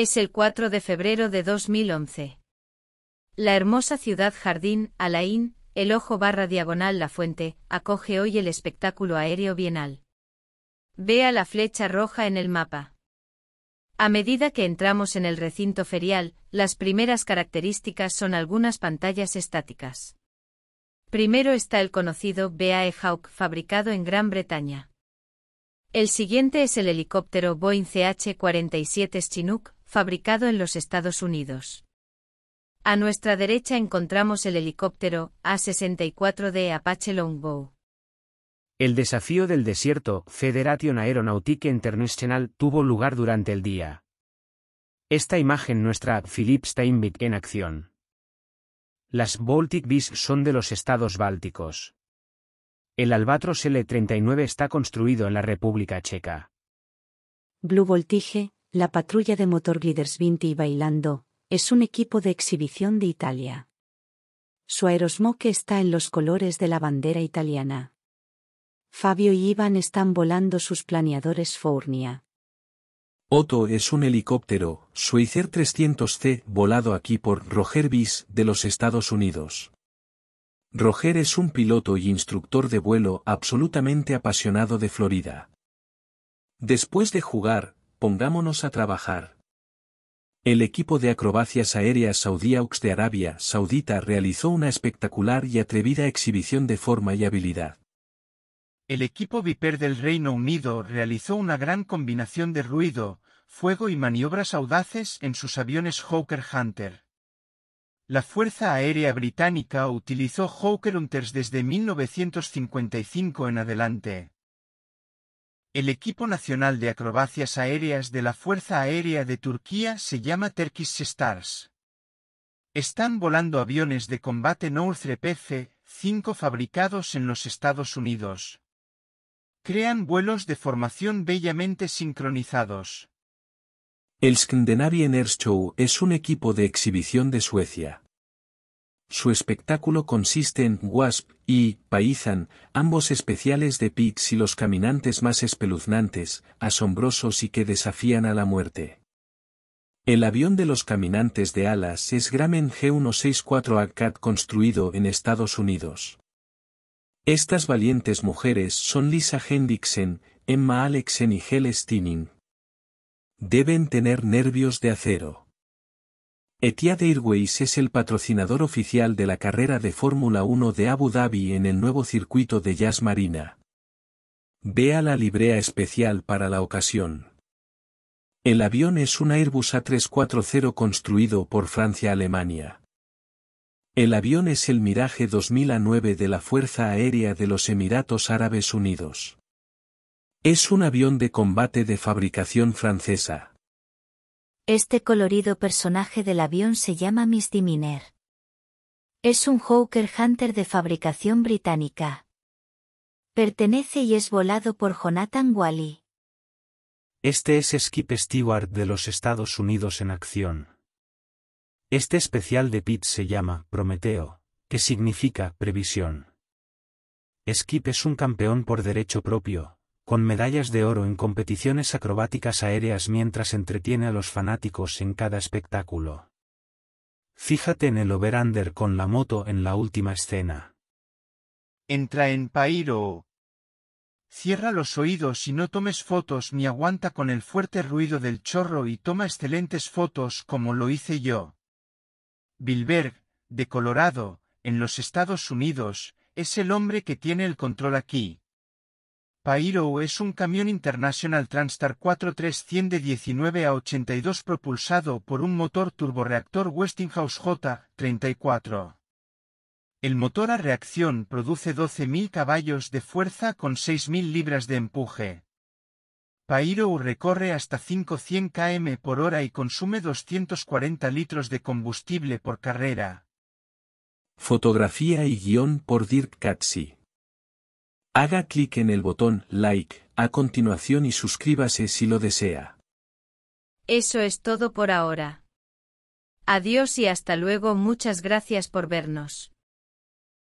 Es el 4 de febrero de 2011. La hermosa ciudad Jardín, Alain, el ojo barra diagonal La Fuente, acoge hoy el espectáculo aéreo bienal. Vea la flecha roja en el mapa. A medida que entramos en el recinto ferial, las primeras características son algunas pantallas estáticas. Primero está el conocido BAE Hawk fabricado en Gran Bretaña. El siguiente es el helicóptero Boeing CH-47 Chinook, fabricado en los Estados Unidos. A nuestra derecha encontramos el helicóptero A-64 de Apache Longbow. El desafío del desierto, Federation Aeronautique International, tuvo lugar durante el día. Esta imagen nuestra, Philip Steinbeck en acción. Las Baltic Bees son de los estados bálticos. El Albatros L-39 está construido en la República Checa. Blue Voltige, la patrulla de motor Gliders 20 y Bailando, es un equipo de exhibición de Italia. Su aerosmoke está en los colores de la bandera italiana. Fabio y Iván están volando sus planeadores Fournia. Otto es un helicóptero, Suizer 300C, volado aquí por Roger Bis, de los Estados Unidos. Roger es un piloto y instructor de vuelo absolutamente apasionado de Florida. Después de jugar, pongámonos a trabajar. El equipo de acrobacias aéreas saudí AUX de Arabia Saudita realizó una espectacular y atrevida exhibición de forma y habilidad. El equipo Viper del Reino Unido realizó una gran combinación de ruido, fuego y maniobras audaces en sus aviones Hawker Hunter. La Fuerza Aérea Británica utilizó Hawker Hunters desde 1955 en adelante, el equipo nacional de acrobacias aéreas de la Fuerza Aérea de Turquía se llama Turkish Stars. Están volando aviones de combate Northrop F-5 fabricados en los Estados Unidos. Crean vuelos de formación bellamente sincronizados. El Scandinavian Show es un equipo de exhibición de Suecia. Su espectáculo consiste en Wasp y Paisan, ambos especiales de Pix y los caminantes más espeluznantes, asombrosos y que desafían a la muerte. El avión de los caminantes de alas es Gramen G164 ACAT construido en Estados Unidos. Estas valientes mujeres son Lisa Hendrickson, Emma Alexen y Helle Steening. Deben tener nervios de acero. Etihad Airways es el patrocinador oficial de la carrera de Fórmula 1 de Abu Dhabi en el nuevo circuito de Jazz Marina. Vea la librea especial para la ocasión. El avión es un Airbus A340 construido por Francia-Alemania. El avión es el Mirage 2009 de la Fuerza Aérea de los Emiratos Árabes Unidos. Es un avión de combate de fabricación francesa. Este colorido personaje del avión se llama Miss Diminer. Es un Hawker Hunter de fabricación británica. Pertenece y es volado por Jonathan Wally. Este es Skip Stewart de los Estados Unidos en acción. Este especial de Pitt se llama Prometeo, que significa previsión. Skip es un campeón por derecho propio, con medallas de oro en competiciones acrobáticas aéreas mientras entretiene a los fanáticos en cada espectáculo. Fíjate en el overander con la moto en la última escena. Entra en Pairo. Cierra los oídos y no tomes fotos ni aguanta con el fuerte ruido del chorro y toma excelentes fotos como lo hice yo. Bilberg, de Colorado, en los Estados Unidos, es el hombre que tiene el control aquí. Pairo es un camión International Transstar 43100 de 19 a 82 propulsado por un motor turboreactor Westinghouse J-34. El motor a reacción produce 12.000 caballos de fuerza con 6.000 libras de empuje. Pairo recorre hasta 500 km por hora y consume 240 litros de combustible por carrera. Fotografía y guión por Dirk Katzi. Haga clic en el botón Like a continuación y suscríbase si lo desea. Eso es todo por ahora. Adiós y hasta luego, muchas gracias por vernos.